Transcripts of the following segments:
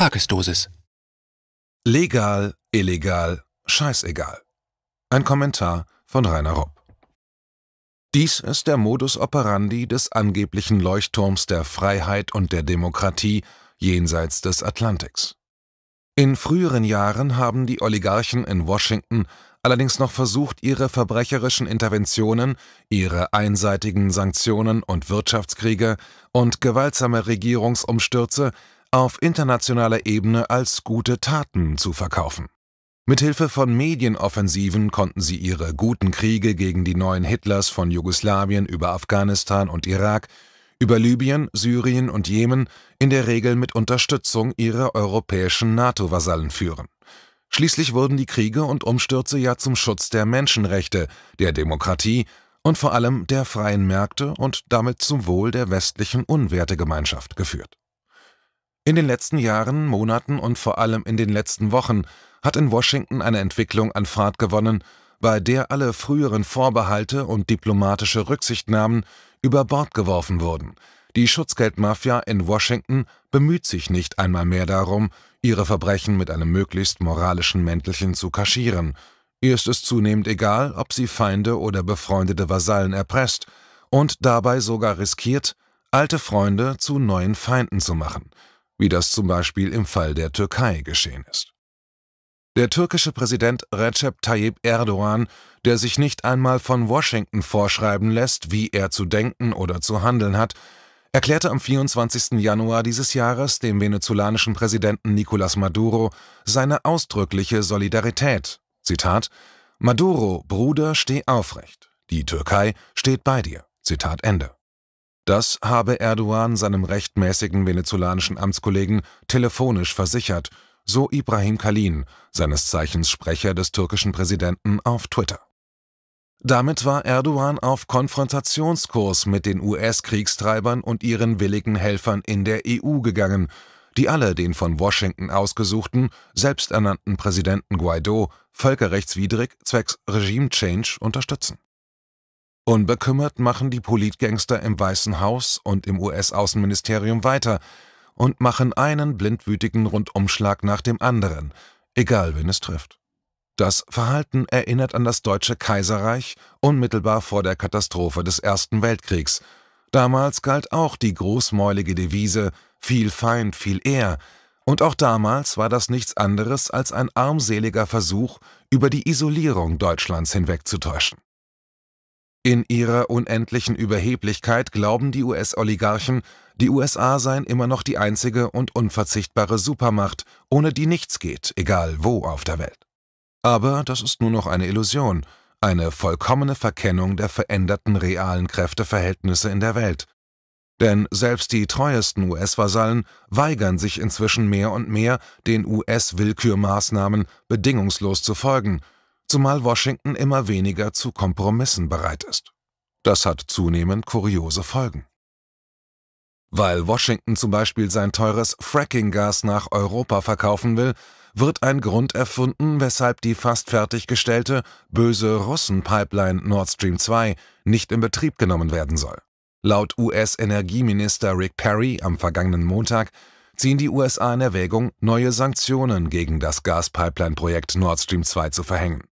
Tagesdosis. Legal, illegal, scheißegal. Ein Kommentar von Rainer Ropp. Dies ist der Modus operandi des angeblichen Leuchtturms der Freiheit und der Demokratie jenseits des Atlantiks. In früheren Jahren haben die Oligarchen in Washington allerdings noch versucht, ihre verbrecherischen Interventionen, ihre einseitigen Sanktionen und Wirtschaftskriege und gewaltsame Regierungsumstürze auf internationaler Ebene als gute Taten zu verkaufen. Mithilfe von Medienoffensiven konnten sie ihre guten Kriege gegen die neuen Hitlers von Jugoslawien über Afghanistan und Irak, über Libyen, Syrien und Jemen in der Regel mit Unterstützung ihrer europäischen NATO-Vasallen führen. Schließlich wurden die Kriege und Umstürze ja zum Schutz der Menschenrechte, der Demokratie und vor allem der freien Märkte und damit zum Wohl der westlichen Unwertegemeinschaft geführt. In den letzten Jahren, Monaten und vor allem in den letzten Wochen hat in Washington eine Entwicklung an Fahrt gewonnen, bei der alle früheren Vorbehalte und diplomatische Rücksichtnahmen über Bord geworfen wurden. Die Schutzgeldmafia in Washington bemüht sich nicht einmal mehr darum, ihre Verbrechen mit einem möglichst moralischen Mäntelchen zu kaschieren. Ihr ist es zunehmend egal, ob sie Feinde oder befreundete Vasallen erpresst und dabei sogar riskiert, alte Freunde zu neuen Feinden zu machen – wie das zum Beispiel im Fall der Türkei geschehen ist. Der türkische Präsident Recep Tayyip Erdogan, der sich nicht einmal von Washington vorschreiben lässt, wie er zu denken oder zu handeln hat, erklärte am 24. Januar dieses Jahres dem venezolanischen Präsidenten Nicolás Maduro seine ausdrückliche Solidarität. Zitat: Maduro, Bruder, steh aufrecht. Die Türkei steht bei dir. Zitat Ende. Das habe Erdogan seinem rechtmäßigen venezolanischen Amtskollegen telefonisch versichert, so Ibrahim Kalin, seines Zeichens Sprecher des türkischen Präsidenten, auf Twitter. Damit war Erdogan auf Konfrontationskurs mit den US-Kriegstreibern und ihren willigen Helfern in der EU gegangen, die alle den von Washington ausgesuchten, selbsternannten Präsidenten Guaido völkerrechtswidrig zwecks Regime Change unterstützen Unbekümmert machen die Politgangster im Weißen Haus und im US-Außenministerium weiter und machen einen blindwütigen Rundumschlag nach dem anderen, egal wen es trifft. Das Verhalten erinnert an das Deutsche Kaiserreich unmittelbar vor der Katastrophe des Ersten Weltkriegs. Damals galt auch die großmäulige Devise viel Feind, viel Ehr, und auch damals war das nichts anderes als ein armseliger Versuch, über die Isolierung Deutschlands hinwegzutäuschen. In ihrer unendlichen Überheblichkeit glauben die US-Oligarchen, die USA seien immer noch die einzige und unverzichtbare Supermacht, ohne die nichts geht, egal wo auf der Welt. Aber das ist nur noch eine Illusion, eine vollkommene Verkennung der veränderten realen Kräfteverhältnisse in der Welt. Denn selbst die treuesten US-Vasallen weigern sich inzwischen mehr und mehr, den US-Willkürmaßnahmen bedingungslos zu folgen – zumal Washington immer weniger zu Kompromissen bereit ist. Das hat zunehmend kuriose Folgen. Weil Washington zum Beispiel sein teures Fracking-Gas nach Europa verkaufen will, wird ein Grund erfunden, weshalb die fast fertiggestellte böse Russen-Pipeline Nord Stream 2 nicht in Betrieb genommen werden soll. Laut US-Energieminister Rick Perry am vergangenen Montag ziehen die USA in Erwägung, neue Sanktionen gegen das Gaspipeline-Projekt Nord Stream 2 zu verhängen.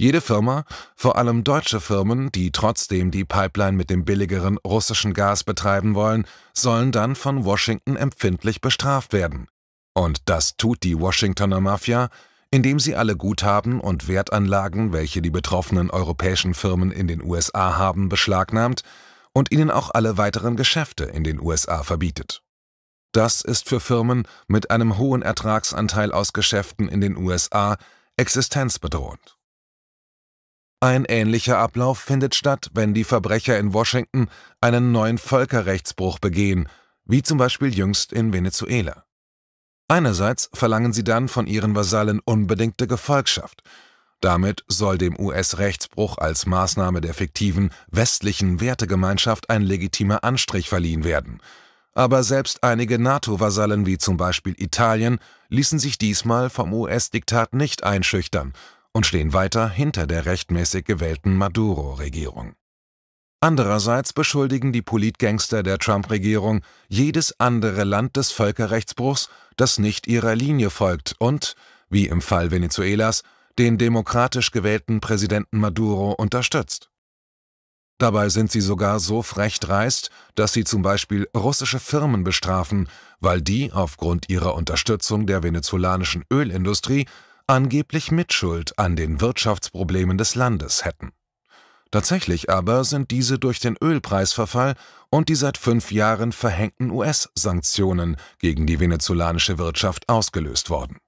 Jede Firma, vor allem deutsche Firmen, die trotzdem die Pipeline mit dem billigeren russischen Gas betreiben wollen, sollen dann von Washington empfindlich bestraft werden. Und das tut die Washingtoner Mafia, indem sie alle Guthaben und Wertanlagen, welche die betroffenen europäischen Firmen in den USA haben, beschlagnahmt und ihnen auch alle weiteren Geschäfte in den USA verbietet. Das ist für Firmen mit einem hohen Ertragsanteil aus Geschäften in den USA existenzbedrohend. Ein ähnlicher Ablauf findet statt, wenn die Verbrecher in Washington einen neuen Völkerrechtsbruch begehen, wie zum Beispiel jüngst in Venezuela. Einerseits verlangen sie dann von ihren Vasallen unbedingte Gefolgschaft. Damit soll dem US-Rechtsbruch als Maßnahme der fiktiven westlichen Wertegemeinschaft ein legitimer Anstrich verliehen werden. Aber selbst einige NATO-Vasallen wie zum Beispiel Italien ließen sich diesmal vom US-Diktat nicht einschüchtern und stehen weiter hinter der rechtmäßig gewählten Maduro-Regierung. Andererseits beschuldigen die Politgangster der Trump-Regierung jedes andere Land des Völkerrechtsbruchs, das nicht ihrer Linie folgt und, wie im Fall Venezuelas, den demokratisch gewählten Präsidenten Maduro unterstützt. Dabei sind sie sogar so frech dreist, dass sie zum Beispiel russische Firmen bestrafen, weil die aufgrund ihrer Unterstützung der venezolanischen Ölindustrie angeblich Mitschuld an den Wirtschaftsproblemen des Landes hätten. Tatsächlich aber sind diese durch den Ölpreisverfall und die seit fünf Jahren verhängten US-Sanktionen gegen die venezolanische Wirtschaft ausgelöst worden.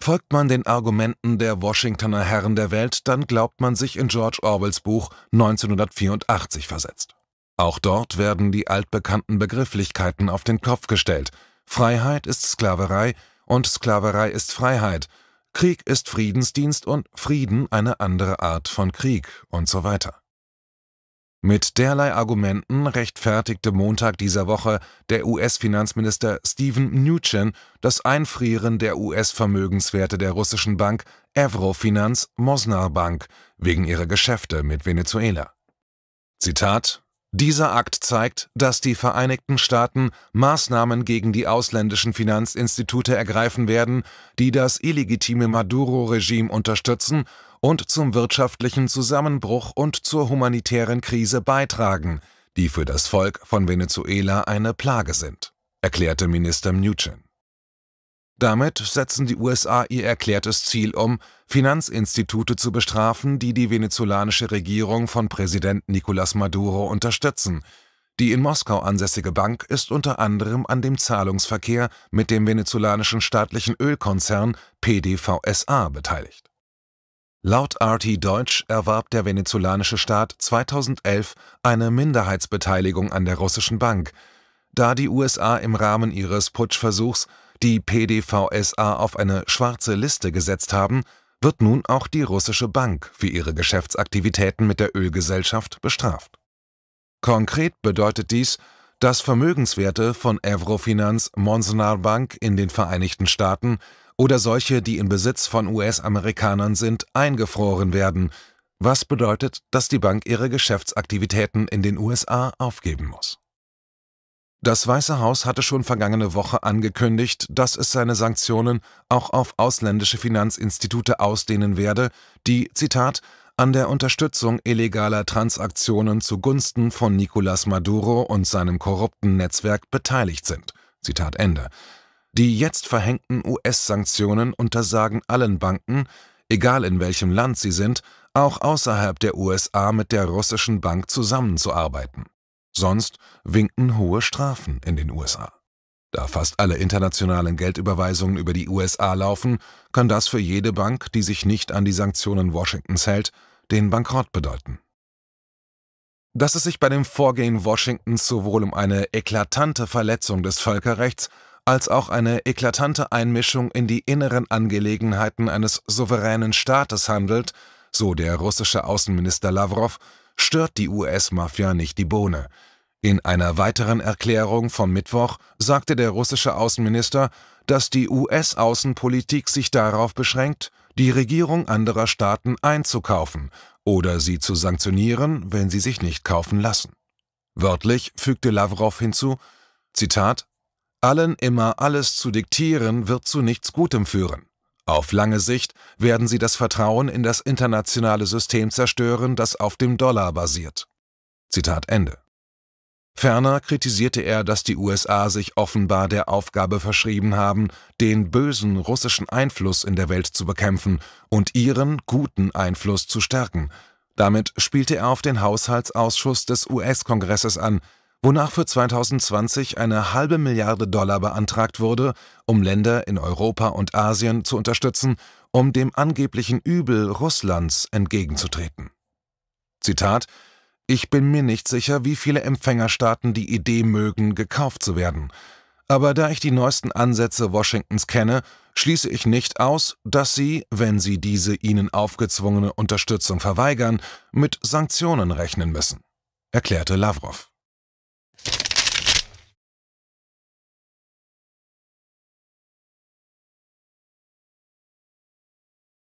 Folgt man den Argumenten der Washingtoner Herren der Welt, dann glaubt man sich in George Orwells Buch 1984 versetzt. Auch dort werden die altbekannten Begrifflichkeiten auf den Kopf gestellt. Freiheit ist Sklaverei und Sklaverei ist Freiheit – Krieg ist Friedensdienst und Frieden eine andere Art von Krieg und so weiter. Mit derlei Argumenten rechtfertigte Montag dieser Woche der US-Finanzminister Steven Mnuchin das Einfrieren der US-Vermögenswerte der russischen Bank Evrofinanz Mosnar Bank wegen ihrer Geschäfte mit Venezuela. Zitat dieser Akt zeigt, dass die Vereinigten Staaten Maßnahmen gegen die ausländischen Finanzinstitute ergreifen werden, die das illegitime Maduro-Regime unterstützen und zum wirtschaftlichen Zusammenbruch und zur humanitären Krise beitragen, die für das Volk von Venezuela eine Plage sind, erklärte Minister Mnuchin. Damit setzen die USA ihr erklärtes Ziel um, Finanzinstitute zu bestrafen, die die venezolanische Regierung von Präsident Nicolás Maduro unterstützen. Die in Moskau ansässige Bank ist unter anderem an dem Zahlungsverkehr mit dem venezolanischen staatlichen Ölkonzern PDVSA beteiligt. Laut RT Deutsch erwarb der venezolanische Staat 2011 eine Minderheitsbeteiligung an der russischen Bank, da die USA im Rahmen ihres Putschversuchs die PDVSA auf eine schwarze Liste gesetzt haben, wird nun auch die russische Bank für ihre Geschäftsaktivitäten mit der Ölgesellschaft bestraft. Konkret bedeutet dies, dass Vermögenswerte von Evrofinanz, Monsonar Bank in den Vereinigten Staaten oder solche, die im Besitz von US-Amerikanern sind, eingefroren werden, was bedeutet, dass die Bank ihre Geschäftsaktivitäten in den USA aufgeben muss. Das Weiße Haus hatte schon vergangene Woche angekündigt, dass es seine Sanktionen auch auf ausländische Finanzinstitute ausdehnen werde, die, Zitat, an der Unterstützung illegaler Transaktionen zugunsten von Nicolas Maduro und seinem korrupten Netzwerk beteiligt sind. Zitat Ende. Die jetzt verhängten US-Sanktionen untersagen allen Banken, egal in welchem Land sie sind, auch außerhalb der USA mit der russischen Bank zusammenzuarbeiten. Sonst winken hohe Strafen in den USA. Da fast alle internationalen Geldüberweisungen über die USA laufen, kann das für jede Bank, die sich nicht an die Sanktionen Washingtons hält, den Bankrott bedeuten. Dass es sich bei dem Vorgehen Washingtons sowohl um eine eklatante Verletzung des Völkerrechts als auch eine eklatante Einmischung in die inneren Angelegenheiten eines souveränen Staates handelt, so der russische Außenminister Lavrov, stört die US-Mafia nicht die Bohne. In einer weiteren Erklärung vom Mittwoch sagte der russische Außenminister, dass die US-Außenpolitik sich darauf beschränkt, die Regierung anderer Staaten einzukaufen oder sie zu sanktionieren, wenn sie sich nicht kaufen lassen. Wörtlich fügte Lavrov hinzu, Zitat, allen immer alles zu diktieren wird zu nichts Gutem führen. Auf lange Sicht werden sie das Vertrauen in das internationale System zerstören, das auf dem Dollar basiert. Zitat Ende. Ferner kritisierte er, dass die USA sich offenbar der Aufgabe verschrieben haben, den bösen russischen Einfluss in der Welt zu bekämpfen und ihren guten Einfluss zu stärken. Damit spielte er auf den Haushaltsausschuss des US-Kongresses an, wonach für 2020 eine halbe Milliarde Dollar beantragt wurde, um Länder in Europa und Asien zu unterstützen, um dem angeblichen Übel Russlands entgegenzutreten. Zitat Ich bin mir nicht sicher, wie viele Empfängerstaaten die Idee mögen, gekauft zu werden, aber da ich die neuesten Ansätze Washingtons kenne, schließe ich nicht aus, dass sie, wenn sie diese ihnen aufgezwungene Unterstützung verweigern, mit Sanktionen rechnen müssen, erklärte Lavrov.